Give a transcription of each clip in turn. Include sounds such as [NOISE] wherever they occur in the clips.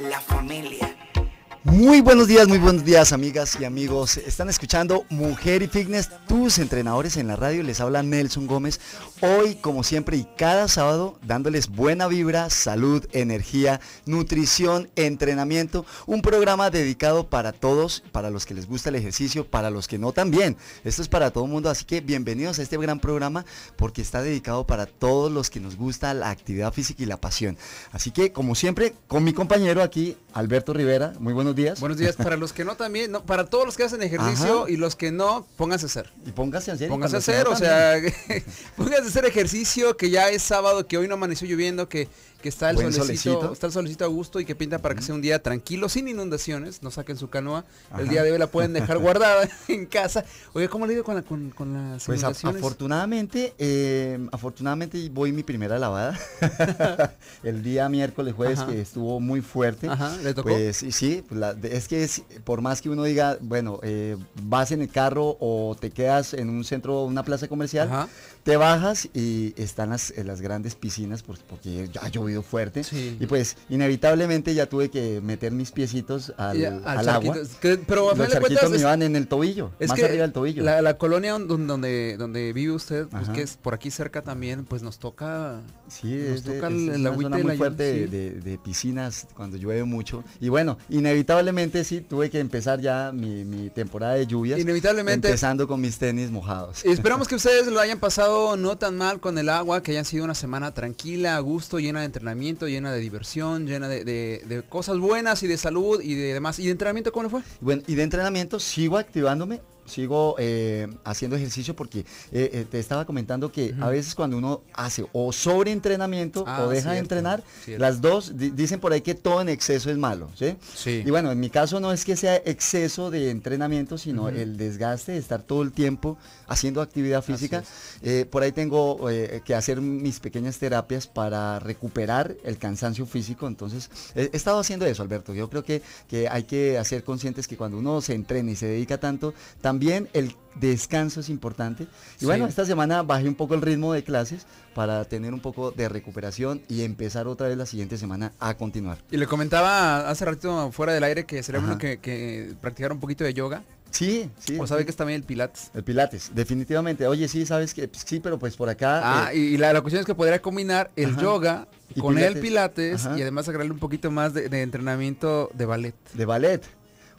la familia. Muy buenos días, muy buenos días amigas y amigos. Están escuchando Mujer y Fitness, tus entrenadores en la radio. Les habla Nelson Gómez. Hoy, como siempre y cada sábado, dándoles buena vibra, salud, energía, nutrición, entrenamiento. Un programa dedicado para todos, para los que les gusta el ejercicio, para los que no también. Esto es para todo el mundo, así que bienvenidos a este gran programa porque está dedicado para todos los que nos gusta la actividad física y la pasión. Así que, como siempre, con mi compañero aquí, Alberto Rivera. Muy buenos buenos días. Buenos días. para los que no también, para todos los que hacen ejercicio y los que no, pónganse a hacer. Y pónganse a hacer. Pónganse a hacer, o sea, [LAUGHS] pónganse a hacer ejercicio, que ya es sábado, que hoy no amaneció lloviendo, que que está el solecito, está el a gusto y que pinta para que sea un día tranquilo, sin inundaciones, no saquen su canoa, el día de hoy la pueden dejar [LAUGHS] guardada en casa. Oye, ¿cómo le digo con, la, con, pues afortunadamente, em, afortunadamente voy mi primera lavada, [LAUGHS] el día miércoles, jueves, que estuvo muy fuerte. ¿le tocó? Pues sí, pues, es que es, por más que uno diga, bueno, eh, vas en el carro o te quedas en un centro, una plaza comercial, te bajas y están las, eh, las grandes piscinas porque ya ha llovido fuerte. Y pues inevitablemente ya tuve que meter mis piecitos al, al, agua. pero a Los charquitos me iban en el tobillo, es más arriba del tobillo. La, colonia donde, donde, vive usted, pues que es por aquí cerca también, pues nos toca, sí, es, toca el, muy fuerte de, piscinas cuando llueve mucho. Y bueno, inevitablemente sí, tuve que empezar ya mi, mi temporada de lluvias. Inevitablemente. Empezando con mis tenis mojados. Y esperamos que ustedes lo hayan pasado no tan mal con el agua, que hayan sido una semana tranquila, a gusto, llena de entrenamiento, llena de diversión, llena de, cosas buenas y de salud y de demás. ¿Y de entrenamiento cómo le fue? Bueno, y de entrenamiento sigo activándome sigo eh, haciendo ejercicio porque eh, eh, te estaba comentando que a veces cuando uno hace o sobre entrenamiento o ah, deja de entrenar, las dos dicen por ahí que todo en exceso es malo, ¿sí? Y bueno, en mi caso no es que sea exceso de entrenamiento, sino el desgaste de estar todo el tiempo haciendo actividad física. por ahí tengo que hacer mis pequeñas terapias para recuperar el cansancio físico, entonces he, estado haciendo eso, Alberto. Yo creo que, que hay que hacer conscientes que cuando uno se entrena y se dedica tanto, también el descanso es importante. Y bueno, esta semana bajé un poco el ritmo de clases para tener un poco de recuperación y empezar otra vez la siguiente semana a continuar. Y le comentaba hace ratito fuera del aire que sería bueno que, que un poquito de yoga. Sí, sí. O sabe que es también el Pilates. El Pilates, definitivamente. Oye, sí, sabes que pues, sí, pero pues por acá. Ah, eh, y la, cuestión es que podría combinar el yoga con el Pilates y además agregarle un poquito más de, de entrenamiento de ballet. De ballet.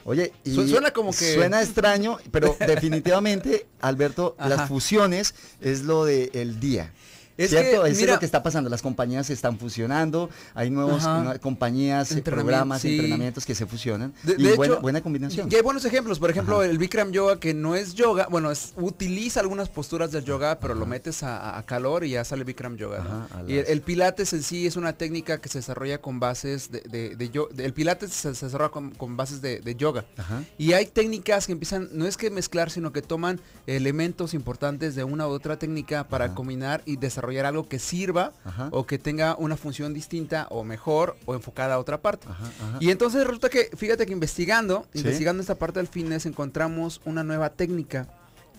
Oye, suena como que... Suena extraño, pero [LAUGHS] definitivamente, Alberto, las fusiones es lo del día. Es ¿Cierto? es lo que está pasando. Las compañías se están fusionando, hay nuevas compañías, eh, programas, entrenamientos que se fusionan. y buena, combinación. Y hay buenos ejemplos. Por ejemplo, el Bikram Yoga, que no es yoga, bueno, utiliza algunas posturas del yoga, pero lo metes a, calor y ya sale Bikram Yoga. Y el, Pilates en sí es una técnica que se desarrolla con bases de, de, El Pilates se desarrolla con, con bases de, yoga. Y hay técnicas que empiezan, no es que mezclar, sino que toman elementos importantes de una u otra técnica para combinar y desarrollar desarrollar algo que sirva o que tenga una función distinta o mejor o enfocada a otra parte. Y entonces resulta que, fíjate que investigando, investigando esta parte del fitness, encontramos una nueva técnica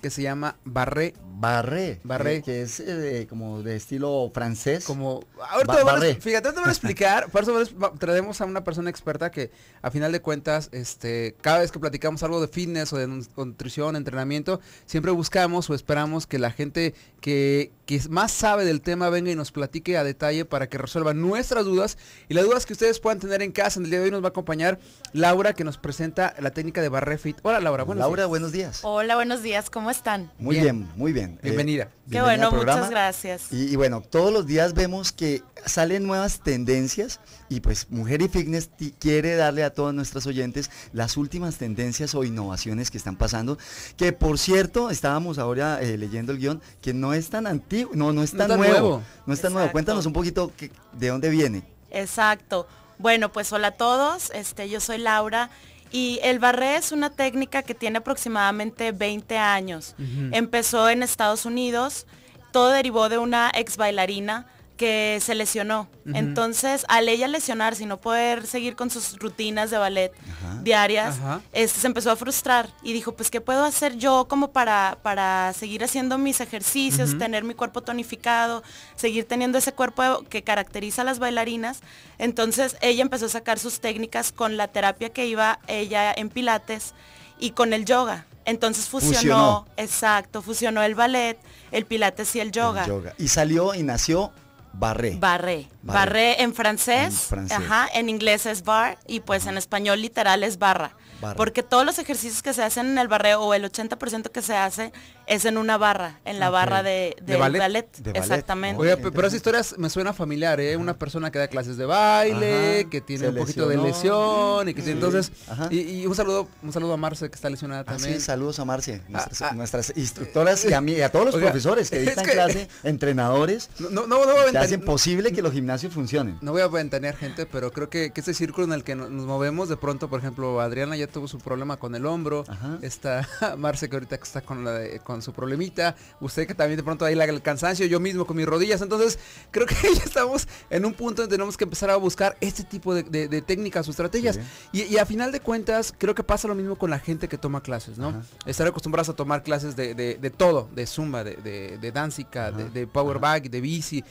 que se llama barré. Barré. Barré. que es eh, como de estilo francés. Como, ahorita barré. fíjate, te voy a [LAUGHS] explicar, por eso traemos a una persona experta que a final de cuentas, este, cada vez que platicamos algo de fitness o de nutrición, entrenamiento, siempre buscamos o esperamos que la gente que, que más sabe del tema venga y nos platique a detalle para que resuelva nuestras dudas y las dudas que ustedes puedan tener en casa. En el día de hoy nos va a acompañar Laura que nos presenta la técnica de barré fit. Hola Laura, buenos Laura, buenos días. Hola, buenos días, ¿cómo están? Muy bien, muy bien. Eh, bienvenida. Qué bueno, muchas gracias. Y, bueno, todos los días vemos que salen nuevas tendencias y pues Mujer y Fitness quiere darle a todas nuestras oyentes las últimas tendencias o innovaciones que están pasando, que por cierto, estábamos ahora eh, leyendo el guión, que no es tan antiguo, no, no es tan, nuevo, No es tan nuevo. Cuéntanos un poquito de dónde viene. Exacto. Bueno, pues hola a todos. Este, yo soy Laura y el barré es una técnica que tiene aproximadamente 20 años. Empezó en Estados Unidos, todo derivó de una ex bailarina que se lesionó. Entonces, al ella lesionarse y no poder seguir con sus rutinas de ballet diarias, este, se empezó a frustrar y dijo, pues, ¿qué puedo hacer yo como para, para seguir haciendo mis ejercicios, tener mi cuerpo tonificado, seguir teniendo ese cuerpo que caracteriza a las bailarinas? Entonces, ella empezó a sacar sus técnicas con la terapia que iba ella en Pilates y con el yoga. Entonces fusionó, exacto, fusionó el ballet, el pilates y el yoga. el yoga. Y salió y nació Barré. Barré. Barré en francés. En Ajá, en inglés es bar y pues en español literal es barra. Porque todos los ejercicios que se hacen en el barreo, o el 80% que se hace, es en una barra, en la barra de, ballet. Exactamente. pero esa historia me suena familiar, ¿eh? Una persona que da clases de baile, que tiene un poquito de lesión, y que entonces... Y, un saludo un saludo a Marce, que está lesionada ah, también. sí, saludos a Marce, nuestras, ah, ah. nuestras instructoras, y a, todos los profesores que [LAUGHS] dictan clase, [LAUGHS] entrenadores, no, no, no, que hacen que los gimnasios funcionen. No voy a ventanear gente, pero creo que, ese círculo en el que nos movemos, de pronto, por ejemplo, Adriana ya tuvo su problema con el hombro, está [LAUGHS] Marce que ahorita está con, la con su problemita, usted que también de pronto ahí la, el cansancio, yo mismo con mis rodillas, entonces creo que [LAUGHS] ya estamos en un punto donde tenemos que empezar a buscar este tipo de, técnicas o estrategias. Y, a final de cuentas creo que pasa lo mismo con la gente que toma clases, ¿no? Estar acostumbradas a tomar clases de, todo, de zumba, de, danzica, de, power bag de bici,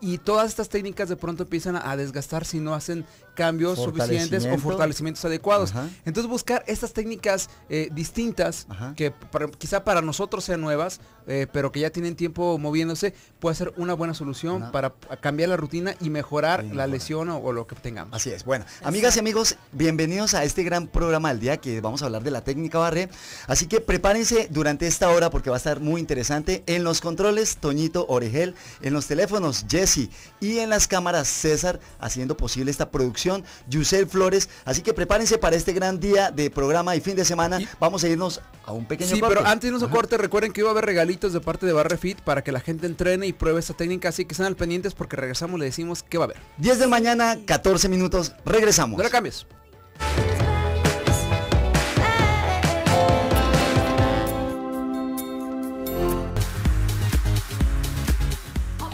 y, todas estas técnicas de pronto empiezan a desgastar si no hacen cambios suficientes o fortalecimientos adecuados. Entonces buscar estas técnicas eh, distintas que quizá para nosotros sean nuevas, eh, pero que ya tienen tiempo moviéndose, va a ser una buena solución para cambiar la rutina y mejorar la lesión o, lo que tengamos. Así es. Bueno, amigas y amigos, bienvenidos a este gran programa del día que vamos a hablar de la técnica barre. Así que prepárense durante esta hora porque va a estar muy interesante. En los controles, Toñito Oregel. En los teléfonos, Jesse. Y en las cámaras, César, haciendo posible esta producción, Yusel Flores. Así que prepárense para este gran día de programa y fin de semana. Vamos a irnos a un pequeño sí, pero antes de irnos a corte, recuerden que iba a haber regalitos de parte de Barre Fit para que la gente entrene y pruebe esta técnica, así que están al pendientes porque regresamos, le decimos qué va a haber. 10 de mañana, 14 minutos, regresamos. No cambios cambies.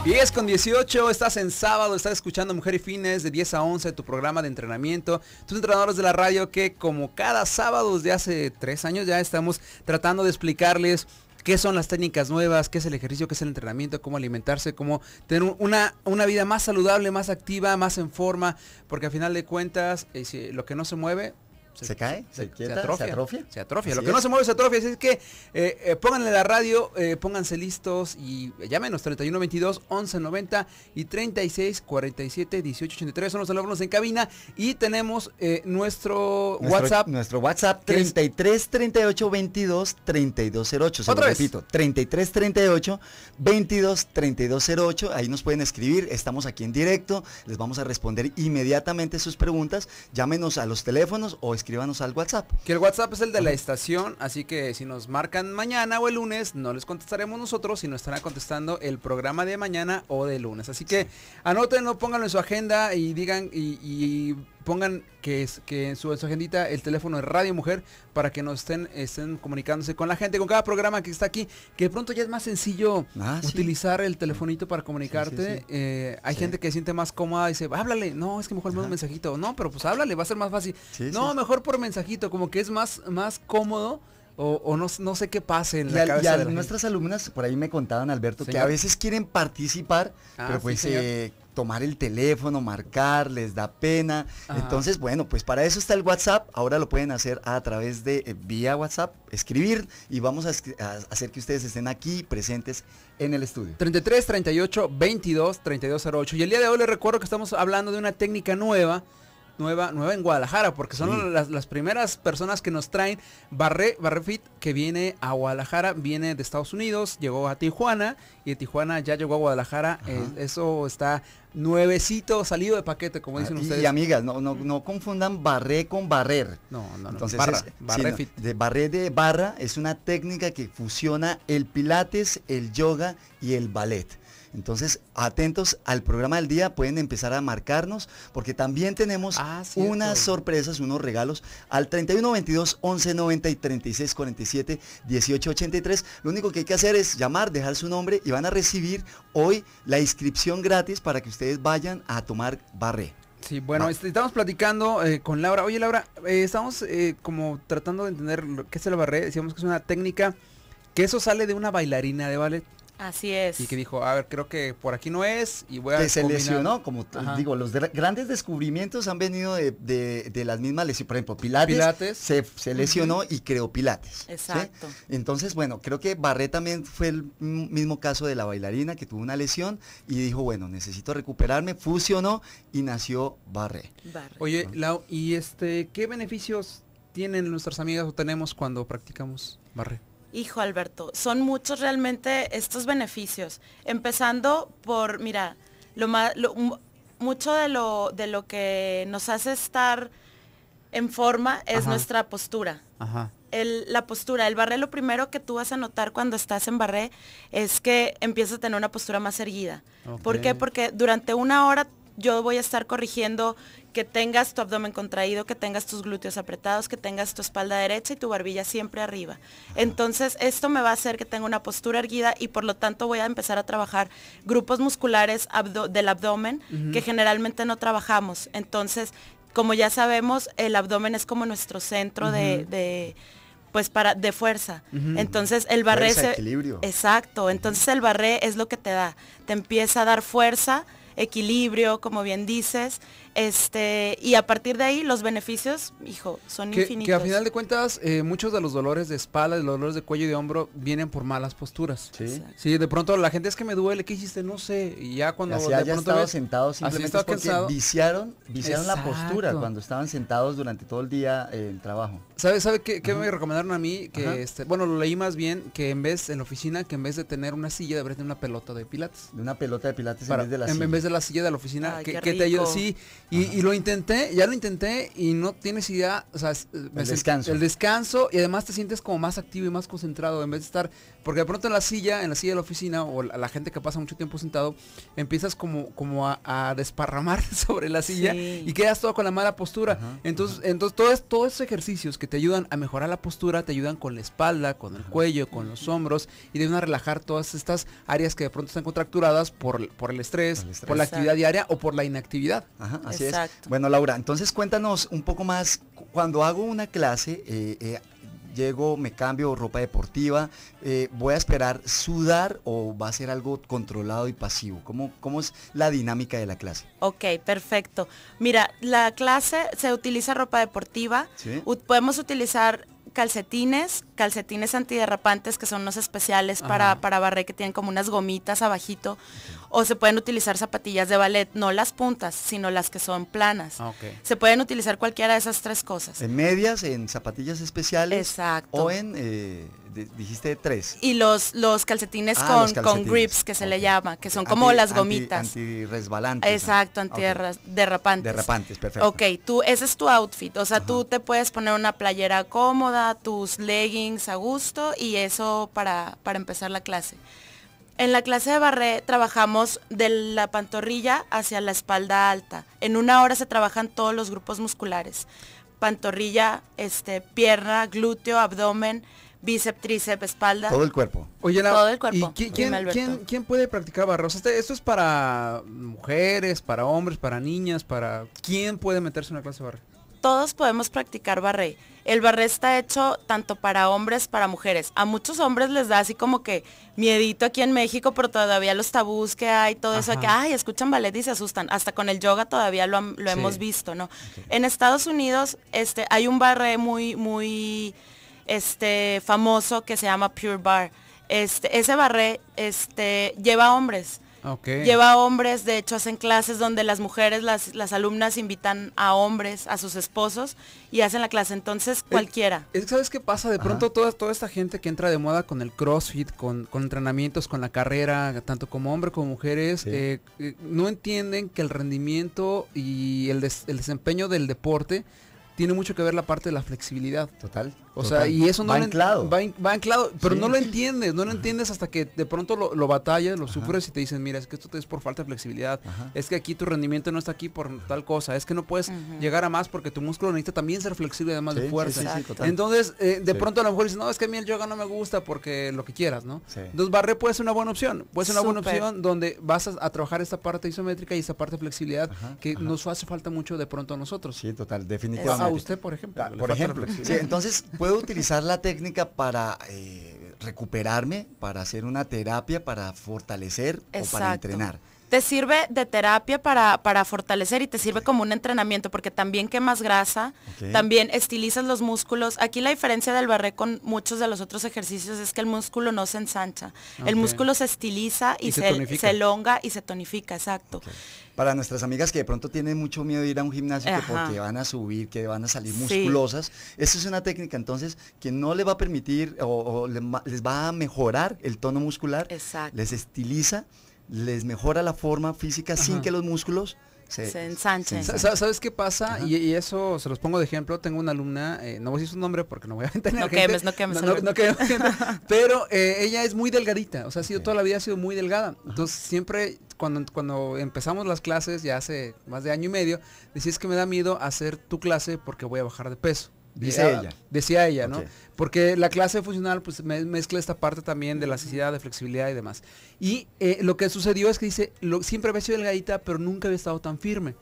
Diez con 18, estás en sábado, estás escuchando Mujer y Fines de 10 a 11, tu programa de entrenamiento. Tus entrenadores de la radio que como cada sábado desde hace tres años ya estamos tratando de explicarles qué son las técnicas nuevas, qué es el ejercicio, qué es el entrenamiento, cómo alimentarse, cómo tener una, vida más saludable, más activa, más en forma, porque al final de cuentas, eh, lo que no se mueve, se, cae, se, atrofia. Se atrofia. Se atrofia. Lo que no se mueve se atrofia. Así es que eh, eh, pónganle la radio, eh, pónganse listos y llámenos 3122 1190 y 36 47 Son los teléfonos en cabina y tenemos nuestro, WhatsApp. Nuestro WhatsApp 33 38 22 Se Otra repito, 33 38 22 Ahí nos pueden escribir. Estamos aquí en directo. Les vamos a responder inmediatamente sus preguntas. Llámenos a los teléfonos o escríbanos al WhatsApp. Que el WhatsApp es el de la estación, así que si nos marcan mañana o el lunes, no les contestaremos nosotros, sino estará contestando el programa de mañana o de lunes. Así que anoten, no pónganlo en su agenda y digan y pongan que, es, que en su, agendita el teléfono de Radio Mujer para que nos estén, estén comunicándose con la gente, con cada programa que está aquí, que de pronto ya es más sencillo ah, utilizar el telefonito para comunicarte. Eh, hay gente que se siente más cómoda y dice, háblale, no, es que mejor mando un mensajito, no, pero pues háblale, va a ser más fácil. no, mejor por mensajito, como que es más, cómodo. O, no, sé qué pase en la, nuestras alumnas por ahí me contaban, Alberto, que a veces quieren participar, ah, pero pues tomar el teléfono, marcar, les da pena. Entonces, bueno, pues para eso está el WhatsApp. Ahora lo pueden hacer a través de eh, vía WhatsApp, escribir y vamos a, a, hacer que ustedes estén aquí presentes en el estudio. 33 38 22 3208. Y el día de hoy les recuerdo que estamos hablando de una técnica nueva nueva, nueva en Guadalajara, porque son las, primeras personas que nos traen Barre, fit, que viene a Guadalajara, viene de Estados Unidos, llegó a Tijuana y de Tijuana ya llegó a Guadalajara. Eh, eso está nuevecito, salido de paquete, como dicen ah, ustedes. Y amigas, no, no, no confundan barré con barrer. No, no, no. Entonces, barra, es, barre de barré de barra es una técnica que fusiona el pilates, el yoga y el ballet. Entonces, atentos al programa del día, pueden empezar a marcarnos porque también tenemos ah, unas sorpresas, unos regalos al 3122 1190 y 3647 1883. Lo único que hay que hacer es llamar, dejar su nombre y van a recibir hoy la inscripción gratis para que ustedes vayan a tomar barré. Sí, bueno, este, estamos platicando eh, con Laura. Oye, Laura, eh, estamos eh, como tratando de entender qué es el barré. Decíamos que es una técnica, que eso sale de una bailarina de ballet. Así es. Y que dijo, a ver, creo que por aquí no es y voy a... Que se lesionó, como digo, los grandes descubrimientos han venido de, las mismas lesiones. Por ejemplo, Pilates, Se, lesionó y creó Pilates. Exacto. Entonces, bueno, creo que Barré también fue el mismo caso de la bailarina que tuvo una lesión y dijo, bueno, necesito recuperarme, fusionó y nació Barré. Oye, Lau, ¿y este qué beneficios tienen nuestras amigas o tenemos cuando practicamos Barré? Hijo Alberto, son muchos realmente estos beneficios. Empezando por, mira, lo más, mucho de lo, de lo que nos hace estar en forma es nuestra postura. la postura, el barré, lo primero que tú vas a notar cuando estás en barré es que empiezas a tener una postura más erguida. ¿Por qué? Porque durante una hora yo voy a estar corrigiendo que tengas tu abdomen contraído, que tengas tus glúteos apretados, que tengas tu espalda derecha y tu barbilla siempre arriba. Entonces, esto me va a hacer que tenga una postura erguida y por lo tanto voy a empezar a trabajar grupos musculares del abdomen que generalmente no trabajamos. Entonces, como ya sabemos, el abdomen es como nuestro centro de, pues para de fuerza. Entonces el barré equilibrio. Exacto, entonces el barré es lo que te da, te empieza a dar fuerza, equilibrio, como bien dices, este, y a partir de ahí los beneficios, hijo, son infinitos. Que a final de cuentas, eh, muchos de los dolores de espalda, de los dolores de cuello y de hombro vienen por malas posturas. Sí. de pronto la gente es que me duele, ¿qué hiciste? No sé. Y ya cuando de pronto estado ves, sentados simplemente viciaron, viciaron la postura cuando estaban sentados durante todo el día el eh, en trabajo. ¿Sabe, sabe qué, me recomendaron a mí? Que este, bueno, lo leí más bien que en vez, en la oficina, que en vez de tener una silla, de tener una pelota de pilates. De una pelota de pilates en vez de la silla. En vez de la silla de la oficina, Ay, que, te ayuda. Sí, y, lo intenté, ya lo intenté y no tienes idea, o sea, el descanso. el descanso y además te sientes como más activo y más concentrado en vez de estar, porque de pronto en la silla, en la silla de la oficina o la, gente que pasa mucho tiempo sentado, empiezas como, como a, desparramar [LAUGHS] sobre la silla y quedas todo con la mala postura. entonces, entonces todos, todos esos ejercicios que te ayudan a mejorar la postura, te ayudan con la espalda, con el cuello, con los hombros y te ayudan a relajar todas estas áreas que de pronto están contracturadas por, por el, estrés, por la actividad diaria o por la inactividad. Ajá, bueno, Laura, entonces cuéntanos un poco más, cuando hago una clase, eh, eh, llego, me cambio ropa deportiva, eh, voy a esperar sudar o va a ser algo controlado y pasivo? ¿Cómo, ¿Cómo es la dinámica de la clase? Ok, perfecto. Mira, la clase se utiliza ropa deportiva, podemos utilizar calcetines, calcetines antiderrapantes que son unos especiales para, para, barrer que tienen como unas gomitas abajito. O se pueden utilizar zapatillas de ballet, no las puntas, sino las que son planas. Ah, se pueden utilizar cualquiera de esas tres cosas. En medias, en zapatillas especiales. Exacto. O en... Eh, dijiste tres. Y los, los calcetines, ah, con, con, grips, que se le llama, que son como las gomitas. Anti, Exacto, antiderrapantes. Okay. Derrapantes, perfecto. Ok, tú, ese es tu outfit. O sea, tú te puedes poner una playera cómoda, tus leggings a gusto y eso para, empezar la clase. En la clase de barré trabajamos de la pantorrilla hacia la espalda alta. En una hora se trabajan todos los grupos musculares. Pantorrilla, este, pierna, glúteo, abdomen, bíceps, tríceps, espalda. Todo el cuerpo. todo el cuerpo. quién, puede practicar barre? esto es para mujeres, para hombres, para niñas, para... ¿Quién puede meterse en una clase de barre? Todos podemos practicar barre. El barre está hecho tanto para hombres, para mujeres. A muchos hombres les da así como que miedito aquí en México, pero todavía los tabús que hay, todo eso, que, ay, escuchan ballet y se asustan. Hasta con el yoga todavía lo, hemos visto, ¿no? En Estados Unidos este, hay un barre muy, muy este, famoso que se llama Pure Bar. Este, ese barré este, lleva hombres. Okay. Lleva hombres, de hecho hacen clases donde las mujeres, las, alumnas invitan a hombres, a sus esposos y hacen la clase, entonces cualquiera. ¿Sabes qué pasa? De pronto toda, toda esta gente que entra de moda con el CrossFit, con, entrenamientos, con la carrera, tanto como hombre como mujeres, eh, eh, no entienden que el rendimiento y el, el desempeño del deporte tiene mucho que ver la parte de la flexibilidad. Total. O sea, y eso no va anclado. Va, anclado, pero no lo entiendes, no lo entiendes hasta que de pronto lo, batallas, lo sufres y te dicen, mira, es que esto te es por falta de flexibilidad, es que aquí tu rendimiento no está aquí por tal cosa, es que no puedes llegar a más porque tu músculo necesita también ser flexible además de fuerza. Entonces, eh, de pronto a lo mejor dicen, no, es que a mí el yoga no me gusta porque lo que quieras, ¿no? Entonces, barre puede ser una buena opción, puede ser una buena opción donde vas a, trabajar esta parte isométrica y esta parte de flexibilidad que nos hace falta mucho de pronto a nosotros. Sí, total, definitivamente. a usted, por ejemplo. Ah, por ejemplo. entonces [LAUGHS] ¿Puedo utilizar la técnica para eh, recuperarme, para hacer una terapia, para fortalecer o para entrenar? te sirve de terapia para, fortalecer y te sirve como un entrenamiento porque también quemas grasa, también estilizas los músculos. Aquí la diferencia del barré con muchos de los otros ejercicios es que el músculo no se ensancha, el músculo se estiliza y, se, se, elonga y se tonifica, exacto para nuestras amigas que de pronto tienen mucho miedo de ir a un gimnasio porque van a subir, que van a salir musculosas, esa es una técnica entonces que no le va a permitir o, les va a mejorar el tono muscular, les estiliza, les mejora la forma física sin que los músculos se, ¿Sabes qué pasa? Y, eso se los pongo de ejemplo. Tengo una alumna, eh, no voy a decir su nombre porque no voy a entender. [LAUGHS] No no quemes. No, [LAUGHS] pero eh, ella es muy delgadita, o sea, ha sido, toda la vida ha sido muy delgada. Entonces siempre cuando, cuando empezamos las clases, ya hace más de año y medio, decís que me da miedo hacer tu clase porque voy a bajar de peso ella. Decía ella, ¿no? Porque la clase funcional pues mezcla esta parte también de la necesidad de flexibilidad y demás. Y eh, lo que sucedió es que dice, siempre había sido delgadita, pero nunca había estado tan firme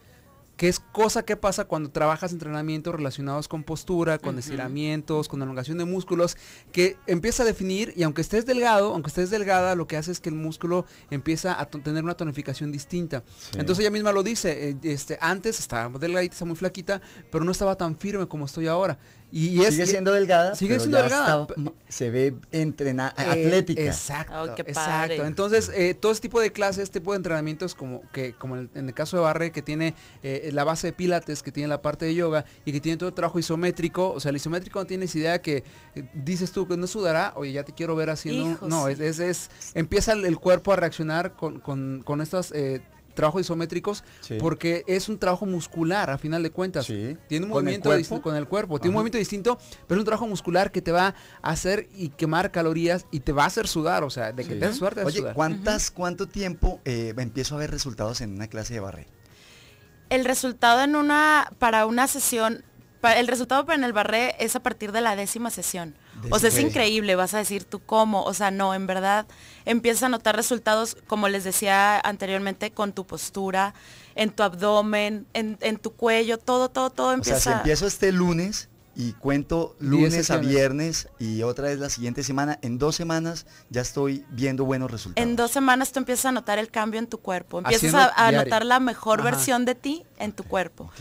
que es cosa que pasa cuando trabajas entrenamientos relacionados con postura, con estiramientos, con elongación de músculos, que empieza a definir y aunque estés delgado, aunque estés delgada, lo que hace es que el músculo empieza a tener una tonificación distinta. Entonces ella misma lo dice, eh, este, antes estaba delgadita, muy flaquita, pero no estaba tan firme como estoy ahora. Y es, sigue siendo delgada. Sigue siendo delgada. se ve entrenada, eh, atlética. Exacto. Oh, exacto. Entonces, eh, todo este tipo de clases, este tipo de entrenamientos, como que como en el caso de Barre, que tiene eh, la base de pilates, que tiene la parte de yoga y que tiene todo trabajo isométrico. O sea, el isométrico no tienes idea que dices tú que no sudará, oye, ya te quiero ver haciendo. No, es, es, empieza el, cuerpo a reaccionar con, con, con estas trabajo isométricos, porque es un trabajo muscular, a final de cuentas. Tiene un movimiento distinto con el cuerpo, tiene un movimiento distinto, pero es un trabajo muscular que te va a hacer y quemar calorías y te va a hacer sudar, o sea, de que tengas suerte Oye, ¿cuántas, ¿cuánto tiempo eh, empiezo a ver resultados en una clase de barre? El resultado en una, para una sesión el resultado para en el barré es a partir de la décima sesión. O sea, es increíble, vas a decir tú cómo, o sea, no, en verdad empiezas a notar resultados, como les decía anteriormente, con tu postura, en tu abdomen, en, tu cuello, todo, todo, todo empieza. O sea, si empiezo este lunes y cuento lunes a viernes y otra vez la siguiente semana, en dos semanas ya estoy viendo buenos resultados. En dos semanas tú empiezas a notar el cambio en tu cuerpo, empiezas a, notar la mejor versión de ti en tu cuerpo.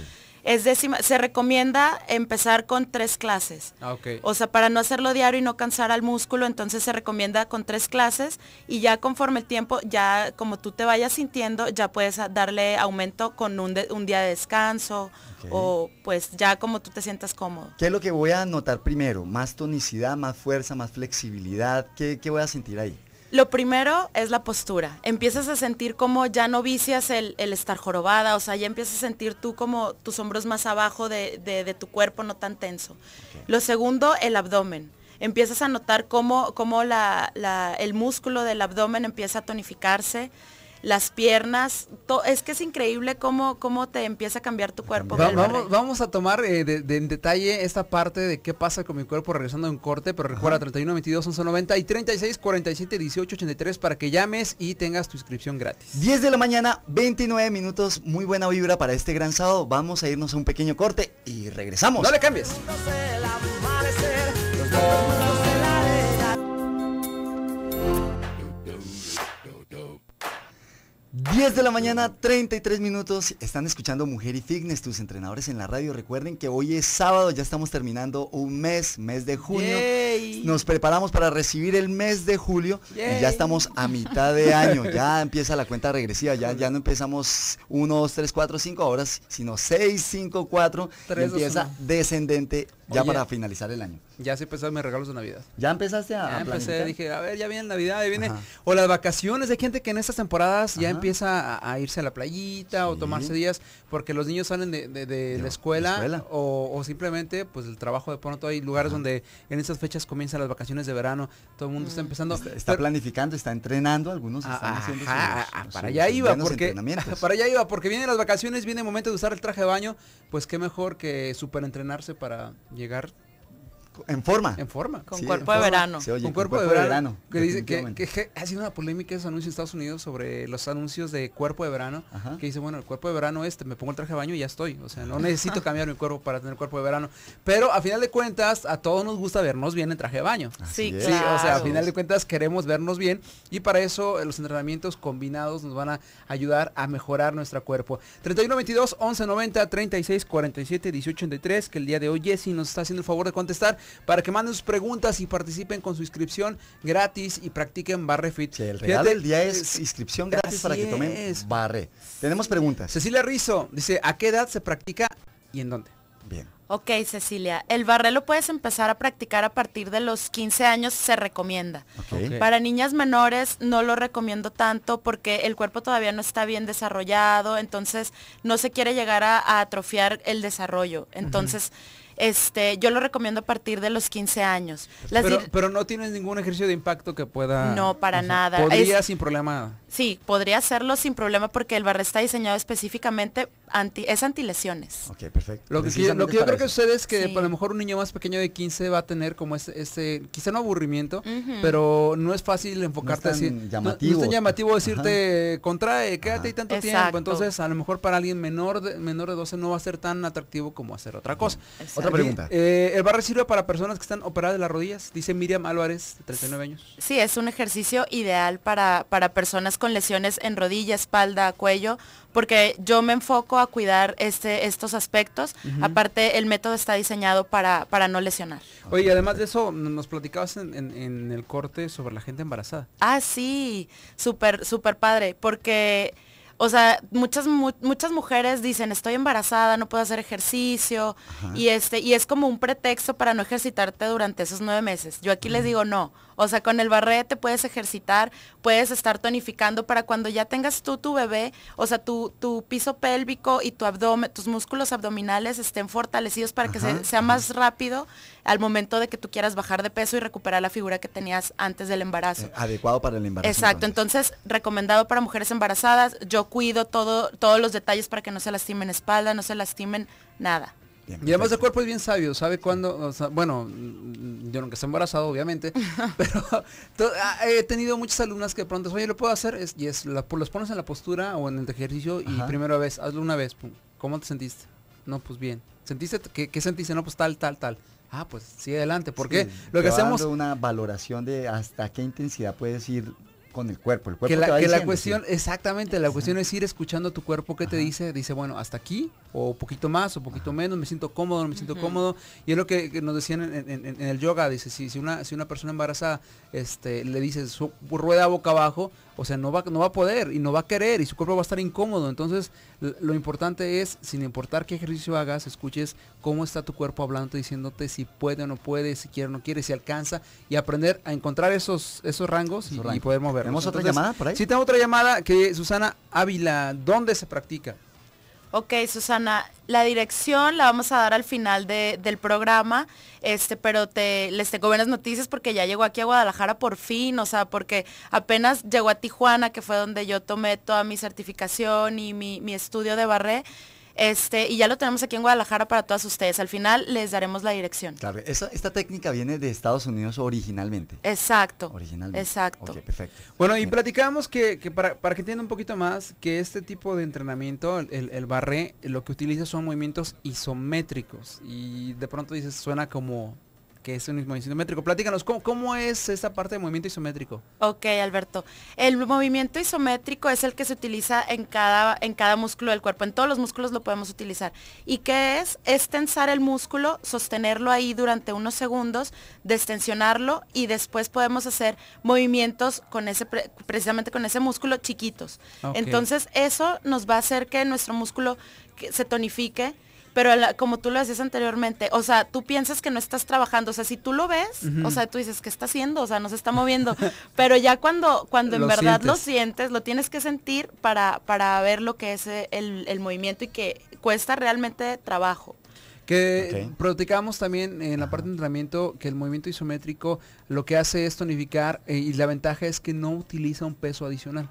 Es décima, se recomienda empezar con tres clases. Ah, o sea, para no hacerlo diario y no cansar al músculo, entonces se recomienda con tres clases y ya conforme el tiempo, ya como tú te vayas sintiendo, ya puedes darle aumento con un, día de descanso o pues ya como tú te sientas cómodo. ¿Qué es lo que voy a notar primero? ¿Más tonicidad, más fuerza, más flexibilidad? qué voy a sentir ahí? Lo primero es la postura. Empiezas a sentir como ya no vicias el, estar jorobada, o sea, ya empiezas a sentir tú como tus hombros más abajo de, tu cuerpo, no tan tenso. Lo segundo, el abdomen. Empiezas a notar cómo, el músculo del abdomen empieza a tonificarse, las piernas, es que es increíble cómo, cómo te empieza a cambiar tu cuerpo. vamos, a tomar eh, en detalle esta parte de qué pasa con mi cuerpo regresando a un corte, pero recuerda Ajá. 31 22 11 90 y 36 47 18 83 para que llames y tengas tu inscripción gratis. 10 de la mañana, 29 minutos, muy buena vibra para este gran sábado. Vamos a irnos a un pequeño corte y regresamos. No le cambies. 10 de la mañana, 33 minutos. Están escuchando Mujer y Fitness, tus entrenadores en la radio. Recuerden que hoy es sábado, ya estamos terminando un mes, mes de junio. Nos preparamos para recibir el mes de julio y ya estamos a mitad de año. Ya empieza la cuenta regresiva, ya, ya no empezamos 1, 2, 3, 4, 5 horas, sino 6, 5, 4. empieza descendente ya para finalizar el año. Ya se empezaron mis regalos de Navidad. ¿Ya empezaste a.? Ya empecé, dije, a ver, ya viene Navidad, ya viene. O las vacaciones. Hay gente que en estas temporadas ya empieza a, irse a la playita o tomarse días porque los niños salen de, la escuela, O, simplemente, pues el trabajo de pronto. Hay lugares donde en estas fechas comienzan las vacaciones de verano. Todo el mundo está mm. empezando. Está, planificando, está entrenando. Algunos ah, están haciendo ah, Para allá iba, porque. [LAUGHS] Para allá iba, porque vienen las vacaciones, viene el momento de usar el traje de baño. Pues qué mejor que super entrenarse para llegar en forma. En forma. Con cuerpo de verano. con, cuerpo de verano. que, dice que, ha sido una polémica ese anuncio en Estados Unidos sobre los anuncios de cuerpo de verano. Que dice, bueno, el cuerpo de verano este, me pongo el traje de baño y ya estoy. O sea, no necesito cambiar mi cuerpo para tener cuerpo de verano. Pero a final de cuentas, a todos nos gusta vernos bien en traje de baño. sí, Sí, o sea, a final de cuentas queremos vernos bien y para eso los entrenamientos combinados nos van a ayudar a mejorar nuestro cuerpo. 3122 1190 36 47 1883 que el día de hoy Jesse nos está haciendo el favor de contestar para que manden sus preguntas y participen con su inscripción gratis y practiquen barre fit. el día del día es eh, inscripción gratis para que tomen barre. Tenemos preguntas. Cecilia Rizo dice, ¿a qué edad se practica y en dónde? Bien. Ok, Cecilia, el barre lo puedes empezar a practicar a partir de los 15 años, se recomienda. Para niñas menores no lo recomiendo tanto porque el cuerpo todavía no está bien desarrollado, entonces no se quiere llegar a, atrofiar el desarrollo. Entonces este, yo lo recomiendo a partir de los 15 años. pero, no tienes ningún ejercicio de impacto que pueda... No, para nada. Podría sin problema. Sí, podría hacerlo sin problema porque el barré está diseñado específicamente anti, es antilesiones. Ok, perfecto. Lo que, yo, creo que ustedes es que pues, a lo mejor un niño más pequeño de 15 va a tener como este, este quizá no aburrimiento, pero no es fácil enfocarte así. Llamativo. No, es tan llamativo decirte, contrae, quédate ahí tanto tiempo. Entonces, a lo mejor para alguien menor de, menor de 12 no va a ser tan atractivo como hacer otra cosa pregunta. Eh, ¿El barre sirve para personas que están operadas de las rodillas? Dice Miriam Álvarez, 39 años. Sí, es un ejercicio ideal para, para personas con lesiones en rodilla, espalda, cuello, porque yo me enfoco a cuidar este, estos aspectos. Aparte, el método está diseñado para, para no lesionar. Oye, además de eso, nos platicabas en, el corte sobre la gente embarazada. Ah, sí, súper, súper padre, porque o sea, muchas, muchas mujeres dicen, estoy embarazada, no puedo hacer ejercicio, y, este, y es como un pretexto para no ejercitarte durante esos nueve meses. Yo aquí les digo, no, o sea, con el barrete puedes ejercitar, puedes estar tonificando para cuando ya tengas tú tu bebé, o sea, tu, piso pélvico y tu abdomen, tus músculos abdominales estén fortalecidos para que sea más rápido al momento de que tú quieras bajar de peso y recuperar la figura que tenías antes del embarazo. Eh, adecuado para el embarazo. Exacto, entonces. recomendado para mujeres embarazadas, yo cuido todos los detalles para que no se lastimen espalda, no se lastimen nada y además el cuerpo es bien sabio, sabe cuándo, bueno, yo nunca estoy embarazado, obviamente, [LAUGHS] pero ah, he tenido muchas alumnas que de pronto, oye, lo puedo hacer, es, y es, la, los pones en la postura o en el ejercicio y primera vez, hazlo una vez, ¿cómo te sentiste? No, pues bien. ¿Sentiste? ¿Qué, sentiste? No, pues tal, tal, tal. Ah, pues sí, adelante, porque lo que hacemos... Una valoración de hasta qué intensidad puedes ir con el cuerpo. El cuerpo que la, que la cuestión, exactamente, la cuestión es ir escuchando tu cuerpo que te dice, dice, bueno, hasta aquí, o poquito más, o poquito menos, me siento cómodo, no me siento cómodo. Y es lo que, nos decían en, el yoga, dice, si, si, una, si una persona embarazada este, le dices rueda boca abajo, o sea, no va, no va a poder y no va a querer y su cuerpo va a estar incómodo. Entonces, lo importante es, sin importar qué ejercicio hagas, escuches cómo está tu cuerpo hablando, diciéndote si puede o no puede, si quiere o no quiere, si alcanza y aprender a encontrar esos, esos rangos y, poder movernos. ¿Tenemos otra llamada por ahí? Sí, tengo otra llamada que Susana Ávila, ¿dónde se practica? Ok, Susana, la dirección la vamos a dar al final del programa, este, pero te, les tengo buenas noticias porque ya llegó aquí a Guadalajara por fin, o sea, porque apenas llegó a Tijuana, que fue donde yo tomé toda mi certificación y mi, mi estudio de barré este, y ya lo tenemos aquí en Guadalajara para todas ustedes. Al final les daremos la dirección. esta técnica viene de Estados Unidos originalmente. Exacto. Originalmente. Exacto. Okay, perfecto. Bueno, y platicábamos que, para, que entiendan un poquito más, que este tipo de entrenamiento, el, el barré, lo que utiliza son movimientos isométricos. Y de pronto dices, suena como que es un movimiento isométrico. Platícanos, ¿cómo, es esta parte de movimiento isométrico? Ok, Alberto. El movimiento isométrico es el que se utiliza en cada, en cada músculo del cuerpo. En todos los músculos lo podemos utilizar. ¿Y qué es? Es tensar el músculo, sostenerlo ahí durante unos segundos, destensionarlo y después podemos hacer movimientos con ese, precisamente con ese músculo chiquitos. Entonces eso nos va a hacer que nuestro músculo se tonifique pero como tú lo decías anteriormente, o sea, tú piensas que no estás trabajando, o sea, si tú lo ves, o sea, tú dices, ¿qué está haciendo? O sea, no se está moviendo, [LAUGHS] pero ya cuando, cuando en verdad lo sientes, lo tienes que sentir para, para ver lo que es eh, el, movimiento y que cuesta realmente trabajo. Que practicamos también en la parte de entrenamiento que el movimiento isométrico lo que hace es tonificar eh, y la ventaja es que no utiliza un peso adicional.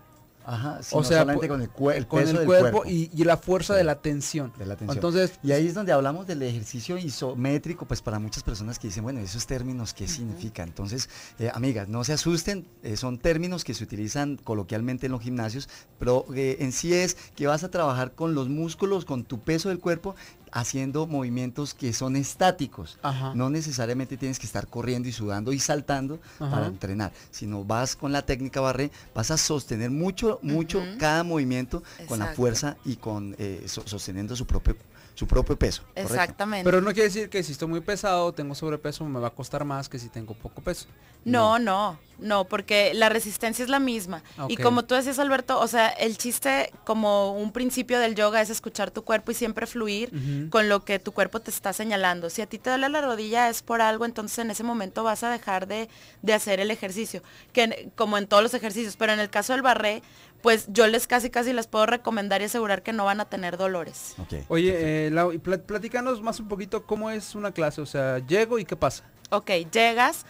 Ajá, o sea, con el, el cuerpo, Y, la fuerza de, la tensión. Entonces, y ahí es donde hablamos del ejercicio isométrico, pues para muchas personas que dicen, bueno, esos términos, ¿qué significan? significa? Entonces, eh, amigas, no se asusten, eh, son términos que se utilizan coloquialmente en los gimnasios, pero eh, en sí es que vas a trabajar con los músculos, con tu peso del cuerpo haciendo movimientos que son estáticos. No necesariamente tienes que estar corriendo y sudando y saltando para entrenar, sino vas con la técnica barré, vas a sostener mucho, mucho cada movimiento con la fuerza y con eh, sosteniendo su propio su propio peso. Exactamente. Pero no quiere decir que si estoy muy pesado, tengo sobrepeso, me va a costar más que si tengo poco peso. No, no, no, porque la resistencia es la misma. Y como tú decías, Alberto, o sea, el chiste como un principio del yoga es escuchar tu cuerpo y siempre fluir con lo que tu cuerpo te está señalando. Si a ti te duele la rodilla es por algo, entonces en ese momento vas a dejar de, de hacer el ejercicio, que como en todos los ejercicios, pero en el caso del barré, pues yo les casi casi les puedo recomendar y asegurar que no van a tener dolores. Oye, eh, Lau, platícanos más un poquito cómo es una clase, o sea, llego y qué pasa. Ok, llegas,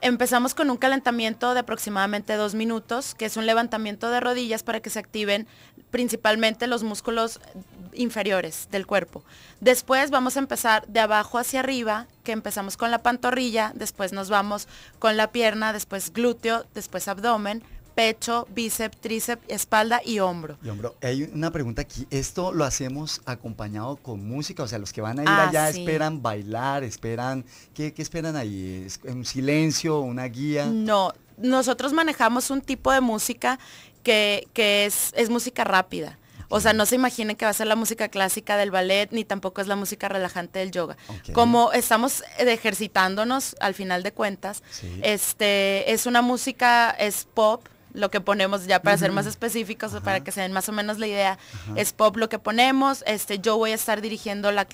empezamos con un calentamiento de aproximadamente dos minutos, que es un levantamiento de rodillas para que se activen principalmente los músculos inferiores del cuerpo. Después vamos a empezar de abajo hacia arriba, que empezamos con la pantorrilla, después nos vamos con la pierna, después glúteo, después abdomen pecho, bíceps, tríceps, espalda y hombro. Y hombro. Hay una pregunta aquí. ¿Esto lo hacemos acompañado con música? O sea, los que van a ir ah, allá esperan bailar, esperan... ¿qué, esperan ahí? ¿Es ¿Un silencio, una guía? No, nosotros manejamos un tipo de música que, es, es música rápida. O sea, no se imaginen que va a ser la música clásica del ballet, ni tampoco es la música relajante del yoga. Como estamos ejercitándonos al final de cuentas, este, es una música, es pop, lo que ponemos ya para ser más específicos, para que se den más o menos la idea, es pop lo que ponemos, este, yo voy a estar dirigiendo, la,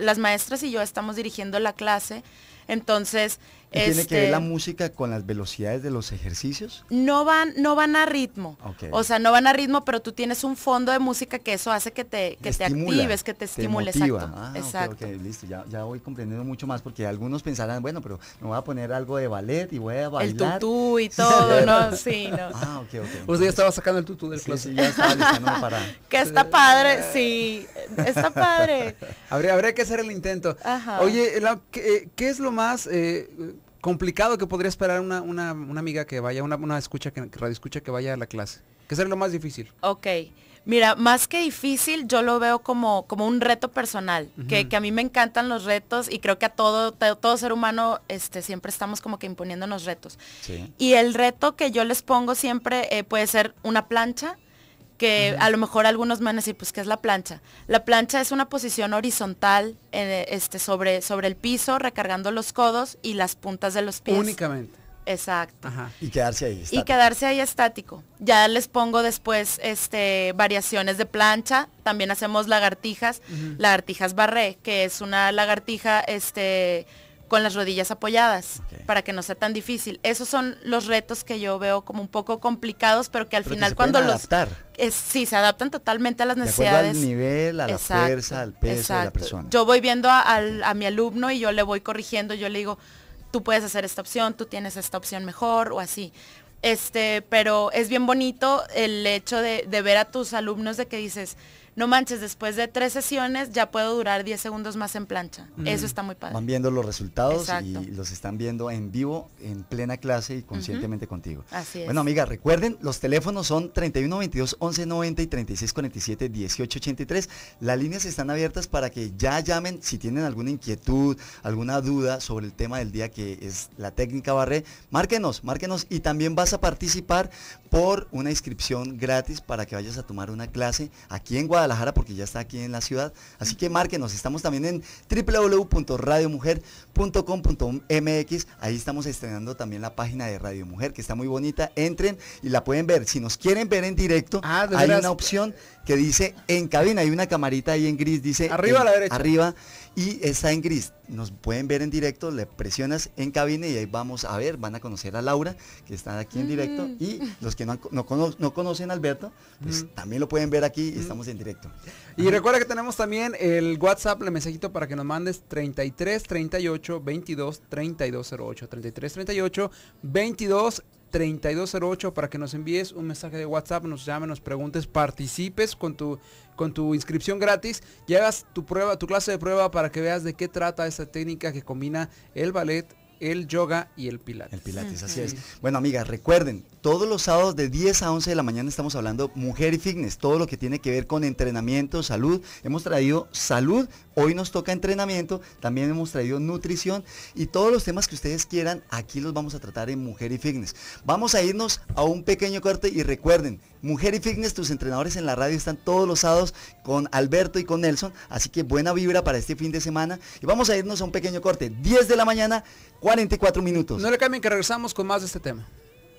las maestras y yo estamos dirigiendo la clase, entonces tiene que ver la este, música con las velocidades de los ejercicios? No van, no van a ritmo. O sea, no van a ritmo, pero tú tienes un fondo de música que eso hace que te, que te actives, que te estimules. Ah, exacto. listo. Ya, voy comprendiendo mucho más porque algunos pensarán, bueno, pero me voy a poner algo de ballet y voy a bailar. El tutú y [LAUGHS] todo, no, sí, no. Ah, ok, ok. ya estaba sacando el tutú del ya estaba [LAUGHS] Que está padre, sí, está padre. [LAUGHS] habría, que hacer el intento. Oye, ¿qué, es lo más... Eh, complicado que podría esperar una, una, amiga que vaya, una, una escucha que, que vaya a la clase? que sería lo más difícil? Ok. Mira, más que difícil, yo lo veo como, como un reto personal, que, a mí me encantan los retos y creo que a todo, todo ser humano este, siempre estamos como que imponiéndonos retos. Y el reto que yo les pongo siempre eh, puede ser una plancha, que a lo mejor algunos me van a decir, pues, ¿qué es la plancha? La plancha es una posición horizontal este, sobre, sobre el piso, recargando los codos y las puntas de los pies. Únicamente. Exacto. Y quedarse ahí estático. Y quedarse ahí estático. Ya les pongo después este, variaciones de plancha. También hacemos lagartijas, lagartijas barré, que es una lagartija este, con las rodillas apoyadas para que no sea tan difícil. Esos son los retos que yo veo como un poco complicados, pero que al final cuando los sí, se adaptan totalmente a las necesidades. Al nivel, a la fuerza, al peso de la persona. Yo voy viendo a, mi alumno y yo le voy corrigiendo, yo le digo, tú puedes hacer esta opción, tú tienes esta opción mejor o así. Este, pero es bien bonito el hecho de ver a tus alumnos de que dices, no manches, después de tres sesiones ya puedo durar 10 segundos más en plancha. Mm. Eso está muy padre. Van viendo los resultados y los están viendo en vivo, en plena clase y conscientemente contigo. Así es. Bueno, amiga, recuerden, los teléfonos son 3122 1190 y 3647 1883. Las líneas están abiertas para que ya llamen si tienen alguna inquietud, alguna duda sobre el tema del día que es la técnica barré. Márquenos, márquenos y también vas a participar por una inscripción gratis para que vayas a tomar una clase aquí en Guadalajara Jara porque ya está aquí en la ciudad. Así que márquenos, estamos también en www.radiomujer.com.mx. Ahí estamos estrenando también la página de Radio Mujer, que está muy bonita. Entren y la pueden ver. Si nos quieren ver en directo, ah, hay una opción que dice en cabina, hay una camarita ahí en gris, dice... Arriba a la derecha. Arriba y está en gris nos pueden ver en directo, le presionas en cabine y ahí vamos a ver, van a conocer a Laura, que está aquí en directo, y los que no, no, conocen a Alberto, pues también lo pueden ver aquí estamos en directo. Y recuerda que tenemos también el WhatsApp, el mensajito para que nos mandes 33 38 22 3208, 33 38 22 3208 para que nos envíes un mensaje de WhatsApp, nos llames, nos preguntes, participes con tu, con tu inscripción gratis llegas tu prueba, tu clase de prueba para que veas de qué trata esta técnica que combina el ballet el yoga y el pilates. El pilates, así es. Bueno, amigas, recuerden, todos los sábados de 10 a 11 de la mañana estamos hablando mujer y fitness, todo lo que tiene que ver con entrenamiento, salud. Hemos traído salud, hoy nos toca entrenamiento, también hemos traído nutrición y todos los temas que ustedes quieran, aquí los vamos a tratar en mujer y fitness. Vamos a irnos a un pequeño corte y recuerden, mujer y fitness, tus entrenadores en la radio están todos los sábados con Alberto y con Nelson, así que buena vibra para este fin de semana y vamos a irnos a un pequeño corte, 10 de la mañana, 44 minutos. No le cambien que regresamos con más de este tema.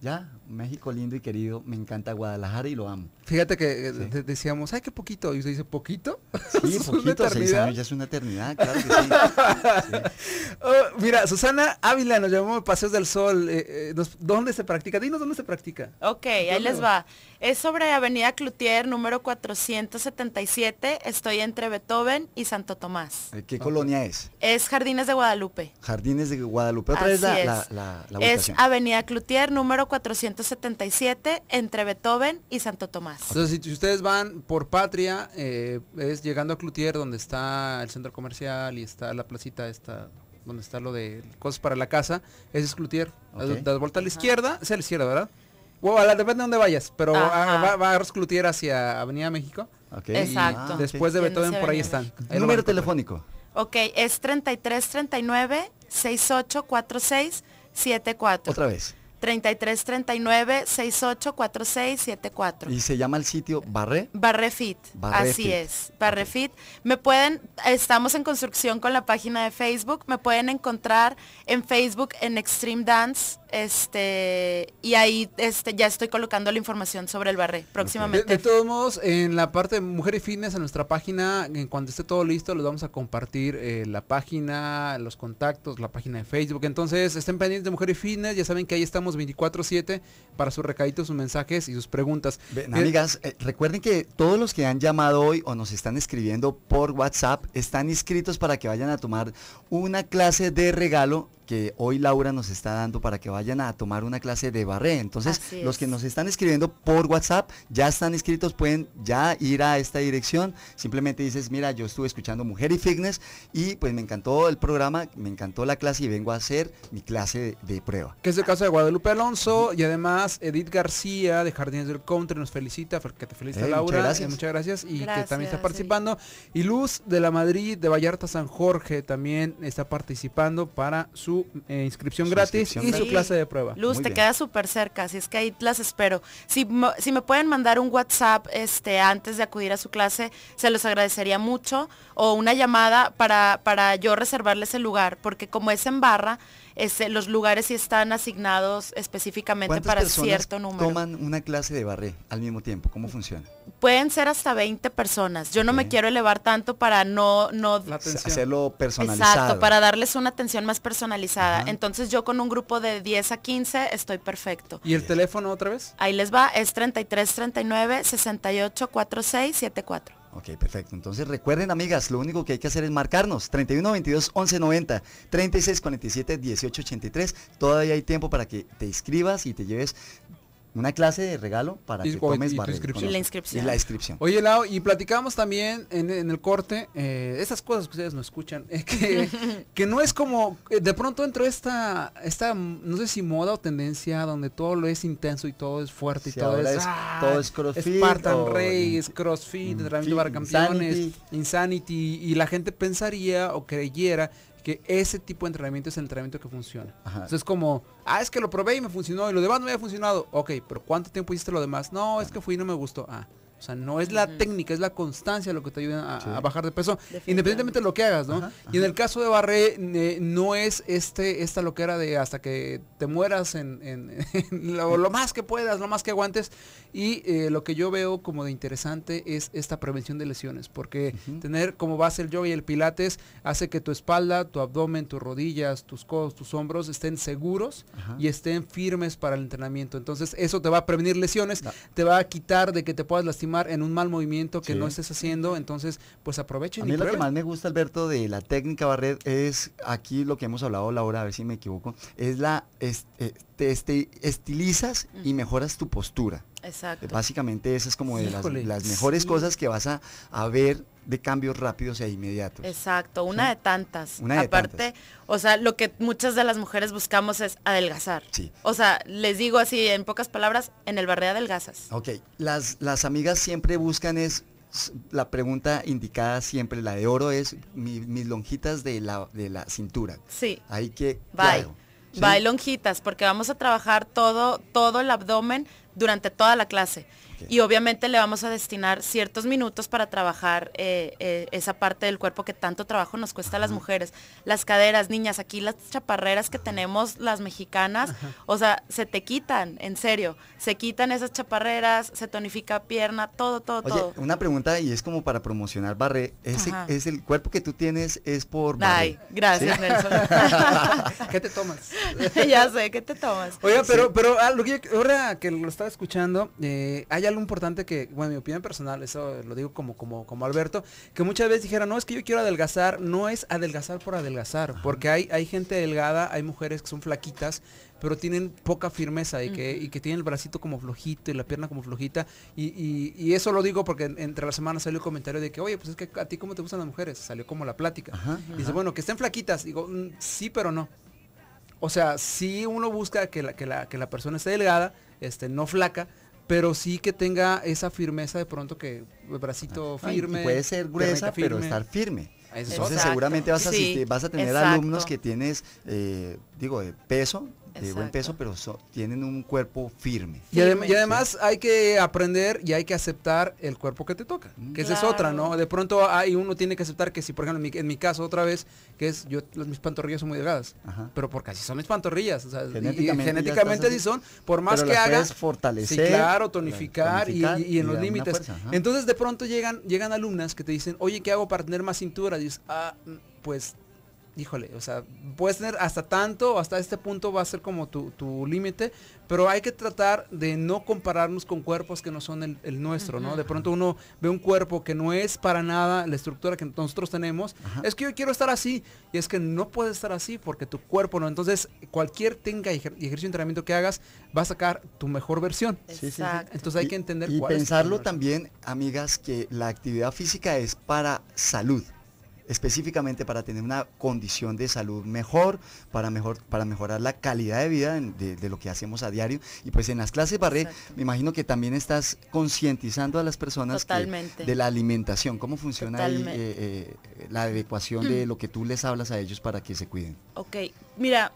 ya, México lindo y querido, me encanta Guadalajara y lo amo. Fíjate que eh, decíamos, ay, qué poquito, y usted dice, ¿poquito? [LAUGHS] Sí, poquito, seis años ya es una eternidad, claro que sí. [LAUGHS] Oh, mira, Susana Ávila nos llamó Paseos del Sol, eh, eh, ¿dónde se practica? Dinos dónde se practica. Ok, ahí les va. Es sobre Avenida Clutier número 477. Estoy entre Beethoven y Santo Tomás. ¿Qué colonia es? Es Jardines de Guadalupe. Jardines de Guadalupe. Otra vez la, es. La, Es Avenida Cloutier, número 477, entre Beethoven y Santo Tomás. Entonces, si ustedes van por Patria, eh, es llegando a Cloutier, donde está el centro comercial y está la placita esta donde está lo de cosas para la casa, ese es Cloutier. Okay. vuelta a la izquierda, es a la izquierda, ¿verdad? Bueno, depende de dónde vayas, pero va, a Rosclutier hacia Avenida México. Ah, Exacto. Ah, después de Beethoven, por ahí están. El número telefónico. Ok, es 3339 39 6846 74. Otra vez. 33 39 Y se llama el sitio Barre? Barre Fit. así es. Barre Fit. Me pueden, estamos en construcción con la página de Facebook. Me pueden encontrar en Facebook en Extreme Dance. Este, y ahí este, ya estoy colocando la información sobre el barré próximamente. De, todos modos, en la parte de Mujer y Fitness, en nuestra página, en cuanto esté todo listo, les vamos a compartir eh, la página, los contactos, la página de Facebook. Entonces, estén pendientes de Mujer y Fitness, ya saben que ahí estamos 24-7 para sus recaditos, sus mensajes y sus preguntas. Eh, amigas, eh, recuerden que todos los que han llamado hoy o nos están escribiendo por WhatsApp están inscritos para que vayan a tomar una clase de regalo que hoy Laura nos está dando para que vayan a tomar una clase de barré. Entonces, los que nos están escribiendo por WhatsApp, ya están inscritos, pueden ya ir a esta dirección. Simplemente dices, mira, yo estuve escuchando Mujer y Fitness y pues me encantó el programa, me encantó la clase y vengo a hacer mi clase de, prueba. Que es el caso de Guadalupe Alonso y además Edith García de Jardines del Country nos felicita, que te felicita eh, Laura. Eh, muchas gracias. y que también está participando. Y Luz de la Madrid de Vallarta San Jorge también está participando para su eh, inscripción gratis en y su clase de prueba. Luz, te queda súper cerca, así es que ahí las espero. Si, me pueden mandar un WhatsApp este, antes de acudir a su clase, se los agradecería mucho, o una llamada para, para yo reservarles el lugar, porque como es en barra, este, los lugares sí están asignados específicamente para cierto número. toman una clase de barré al mismo tiempo? ¿Cómo funciona? Pueden ser hasta 20 personas. Yo no me quiero elevar tanto para no... no hacerlo personalizado. Exacto, para darles una atención más personalizada. Entonces yo con un grupo de 10 a 15 estoy perfecto. ¿Y el teléfono otra vez? Ahí les va, es 33 39 68 46 Ok, perfecto. Entonces recuerden, amigas, lo único que hay que hacer es marcarnos 31 22 11 90, 36 47 18 83. Todavía hay tiempo para que te inscribas y te lleves una clase de regalo para que y, inscripción. la inscripción. Y la inscripción. Oye, Lao, y platicamos también en, el corte, eh, esas cosas que ustedes no escuchan, [LAUGHS] que, no es como, eh, de pronto entró esta, esta, no sé si moda o tendencia, donde todo lo es intenso y todo es fuerte y todo, es, ah, todo es crossfit. Spartan Race, crossfit, mm, entrenamiento para campeones, insanity, y la gente pensaría o creyera que ese tipo de entrenamiento es el entrenamiento que funciona. Entonces es como, ah, es que lo probé y me funcionó y lo demás no había funcionado. Ok, pero ¿cuánto tiempo hiciste lo demás? No, es que fui y no me gustó. Ah, o sea, no es la técnica, es la constancia lo que te ayuda a, bajar de peso, independientemente de lo que hagas, ¿no? Y en el caso de Barré, no es este esta era de hasta que te mueras en, [LAUGHS] lo, más que puedas, lo más que aguantes. Y eh, lo que yo veo como de interesante es esta prevención de lesiones, porque tener como base el yo y el pilates hace que tu espalda, tu abdomen, tus rodillas, tus codos, tus hombros estén seguros y estén firmes para el entrenamiento. Entonces, eso te va a prevenir lesiones, te va a quitar de que te puedas lastimar en un mal movimiento que no estés haciendo, entonces pues aprovechen. A mí lo que más me gusta, Alberto, de la técnica Barret es aquí lo que hemos hablado, Laura, a ver si me equivoco, es la este, estilizas y mejoras tu postura. Exacto. Básicamente esa es como de las, mejores cosas que vas a, a ver de cambios rápidos e inmediatos. Exacto, una de tantas. Una de Aparte, o sea, lo que muchas de las mujeres buscamos es adelgazar. Sí. O sea, les digo así en pocas palabras, en el barrio adelgazas. Ok, las, las amigas siempre buscan es, la pregunta indicada siempre, la de oro es mis lonjitas de la, de la cintura. Sí. Hay que... Bye. Claro, Bye lonjitas, porque vamos a trabajar todo, todo el abdomen durante toda la clase. Y obviamente le vamos a destinar ciertos minutos para trabajar eh, eh, esa parte del cuerpo que tanto trabajo nos cuesta a las mujeres. Las caderas, niñas, aquí las chaparreras que tenemos las mexicanas, o sea, se te quitan, en serio. Se quitan esas chaparreras, se tonifica pierna, todo, todo, Oye, Una pregunta y es como para promocionar Barre. Ese, es el cuerpo que tú tienes es por Barre. Ay, gracias, Nelson. [LAUGHS] ¿Qué te tomas? [LAUGHS] ya sé, ¿qué te tomas? Oiga, pero, pero ah, lo que ahora que lo estaba escuchando, eh, algo importante que, bueno, mi opinión personal, eso lo digo como, como, como Alberto, que muchas veces dijera, no, es que yo quiero adelgazar, no es adelgazar por adelgazar, porque hay, hay gente delgada, hay mujeres que son flaquitas, pero tienen poca firmeza y que, y tienen el bracito como flojito y la pierna como flojita. Y, eso lo digo porque entre la semana salió un comentario de que, oye, pues es que a ti cómo te gustan las mujeres. Salió como la plática. Dice, bueno, que estén flaquitas. Digo, mm, sí, pero no. O sea, si uno busca que la, que la, que la persona esté delgada, este, no flaca, pero sí que tenga esa firmeza de pronto que el eh, bracito firme. puede ser gruesa, pero estar firme. Entonces seguramente vas a, tener alumnos que tienes, eh, digo, peso, de buen peso, pero tienen un cuerpo firme. Y, además hay que aprender y hay que aceptar el cuerpo que te toca, mm. que esa es otra, ¿no? De pronto hay uno tiene que aceptar que si, por ejemplo, en mi, caso otra vez, que es, yo, mis pantorrillas son muy delgadas, pero porque así son mis pantorrillas, o genéticamente, son, por más que hagas, fortalecer, sí, claro, tonificar, y, en los límites. Entonces de pronto llegan, llegan alumnas que te dicen, oye, ¿qué hago para tener más cintura? Y dices, ah, mm, pues híjole, o sea, puedes tener hasta tanto, hasta este punto va a ser como tu, límite, pero hay que tratar de no compararnos con cuerpos que no son el, nuestro, ¿no? De pronto uno ve un cuerpo que no es para nada la estructura que nosotros tenemos, es que yo quiero estar así, y es que no puedes estar así porque tu cuerpo no, entonces cualquier tenga y ejercicio entrenamiento que hagas va a sacar tu mejor versión. Exacto. Entonces hay que entender y, y pensarlo también, amigas, que la actividad física es para salud específicamente para tener una condición de salud mejor, para, mejor, para mejorar la calidad de vida de, lo que hacemos a diario. Y pues en las clases Barré, me imagino que también estás concientizando a las personas de la alimentación, cómo funciona eh, eh, la adecuación de mm. lo que tú les hablas a ellos para que se cuiden. Ok, mira,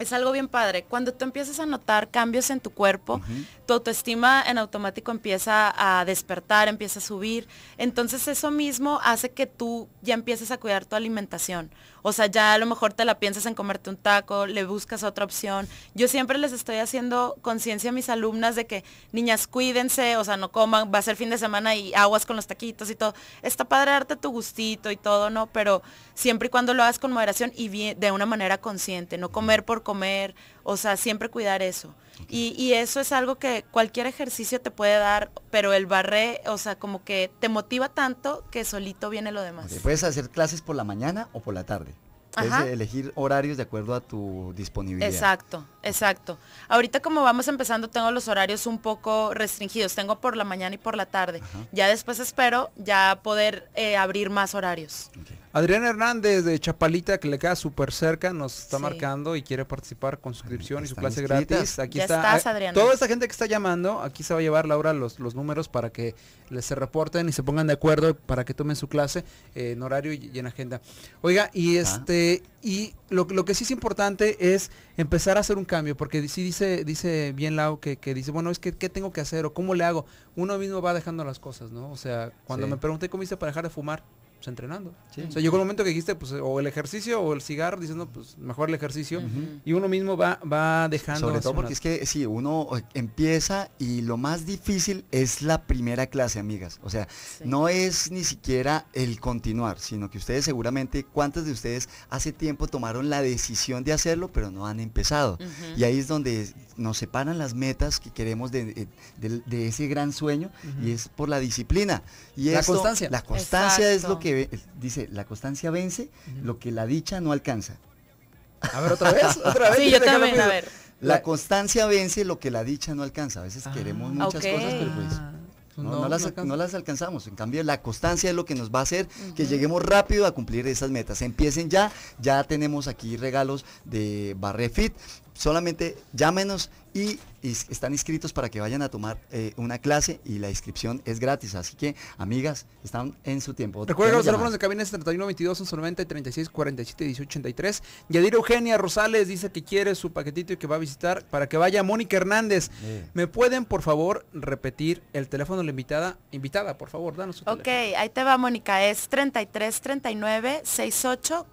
es algo bien padre. Cuando tú empiezas a notar cambios en tu cuerpo, tu autoestima en automático empieza a despertar, empieza a subir. Entonces eso mismo hace que tú ya empieces a cuidar tu alimentación. O sea, ya a lo mejor te la piensas en comerte un taco, le buscas otra opción. Yo siempre les estoy haciendo conciencia a mis alumnas de que, niñas, cuídense, o sea, no coman, va a ser fin de semana y aguas con los taquitos y todo. Está padre darte tu gustito y todo, ¿no? Pero siempre y cuando lo hagas con moderación y bien, de una manera consciente, no comer por comer, o sea, siempre cuidar eso. Y, eso es algo que cualquier ejercicio te puede dar, pero el barré, o sea, como que te motiva tanto que solito viene lo demás. Puedes hacer clases por la mañana o por la tarde. Puedes elegir horarios de acuerdo a tu disponibilidad. Exacto, exacto. Ahorita como vamos empezando tengo los horarios un poco restringidos. Tengo por la mañana y por la tarde. Ya después espero ya poder eh, abrir más horarios. Adrián Hernández de Chapalita, que le queda súper cerca, nos está marcando y quiere participar con suscripción y su clase gratis. Aquí está. Ah, toda esta gente que está llamando, aquí se va a llevar Laura los, los números para que les se reporten y se pongan de acuerdo para que tomen su clase eh, en horario y, en agenda. Oiga, y este, y lo, que sí es importante es empezar a hacer un cambio, porque sí dice, dice bien Lau que, que dice, bueno, es que qué tengo que hacer o cómo le hago. Uno mismo va dejando las cosas, ¿no? O sea, cuando me pregunté cómo hice para dejar de fumar, pues, entrenando. O sea, llegó el momento que dijiste, pues, o el ejercicio o el cigarro, diciendo, pues, mejor el ejercicio. Y uno mismo va, va dejando. Sobre todo porque es que, sí, uno empieza y lo más difícil es la primera clase, amigas. O sea, no es ni siquiera el continuar, sino que ustedes seguramente, ¿cuántos de ustedes hace tiempo tomaron la decisión de hacerlo, pero no han empezado? Y ahí es donde nos separan las metas que queremos de, ese gran sueño y es por la disciplina. Y la constancia. La constancia es lo que dice, la constancia vence lo que la dicha no alcanza. A ver, otra vez, [LAUGHS] La constancia vence lo que la dicha no alcanza. A veces ah, queremos muchas cosas, pero pues ah, no, las, alcanzamos. En cambio, la constancia es lo que nos va a hacer que lleguemos rápido a cumplir esas metas. Empiecen ya, ya tenemos aquí regalos de barre fit solamente llámenos y, están inscritos para que vayan a tomar eh, una clase y la inscripción es gratis. Así que, amigas, están en su tiempo. Recuerden los teléfonos de cabina es 3122 1190 36 1883. Yadira Eugenia Rosales dice que quiere su paquetito y que va a visitar para que vaya Mónica Hernández. Eh. ¿Me pueden, por favor, repetir el teléfono de la invitada? Invitada, por favor, danos su Ok, ahí te va, Mónica. Es 33 39 68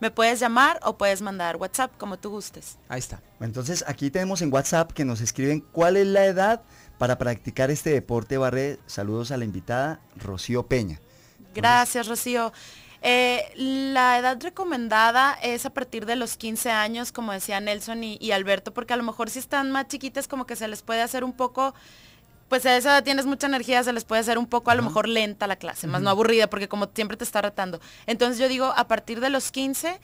Me puedes llamar o puedes mandar WhatsApp como tú gustes. Ahí está. Entonces aquí tenemos en WhatsApp que nos escriben cuál es la edad para practicar este deporte barre. Saludos a la invitada Rocío Peña. Gracias, Rocío. Eh, la edad recomendada es a partir de los 15 años, como decía Nelson y, Alberto, porque a lo mejor si están más chiquitas como que se les puede hacer un poco, pues a esa edad tienes mucha energía, se les puede hacer un poco a lo mejor lenta la clase, más no aburrida, porque como siempre te está retando. Entonces yo digo, a partir de los 15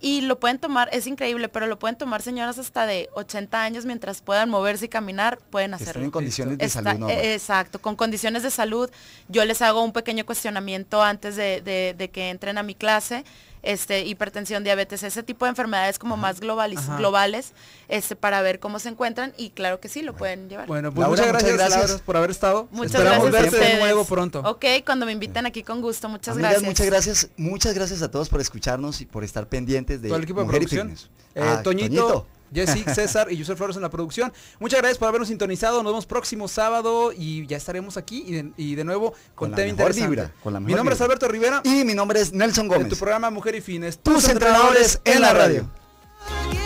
y lo pueden tomar, es increíble, pero lo pueden tomar señoras hasta de 80 años mientras puedan moverse y caminar, pueden hacerlo. Están en condiciones de salud. E, exacto, con condiciones de salud. Yo les hago un pequeño cuestionamiento antes de que entren a mi clase este, hipertensión, diabetes, ese tipo de enfermedades como más globales, globales este, para ver cómo se encuentran y claro que sí, lo pueden llevar. Bueno, pues muchas, gracias, por haber estado. Muchas Esperamos gracias verte de nuevo pronto. Ok, cuando me inviten aquí con gusto, muchas gracias. Muchas gracias, muchas gracias a todos por escucharnos y por estar pendientes de... Todo el equipo eh, ah, Toñito Jessic, [LAUGHS] César y Yusef Flores en la producción. Muchas gracias por habernos sintonizado. Nos vemos próximo sábado y ya estaremos aquí y de, nuevo con, con tema mi nombre es Alberto Rivera. Y mi nombre es Nelson Gómez. En tu programa Mujer y Fines. Tus, entrenadores, en la radio.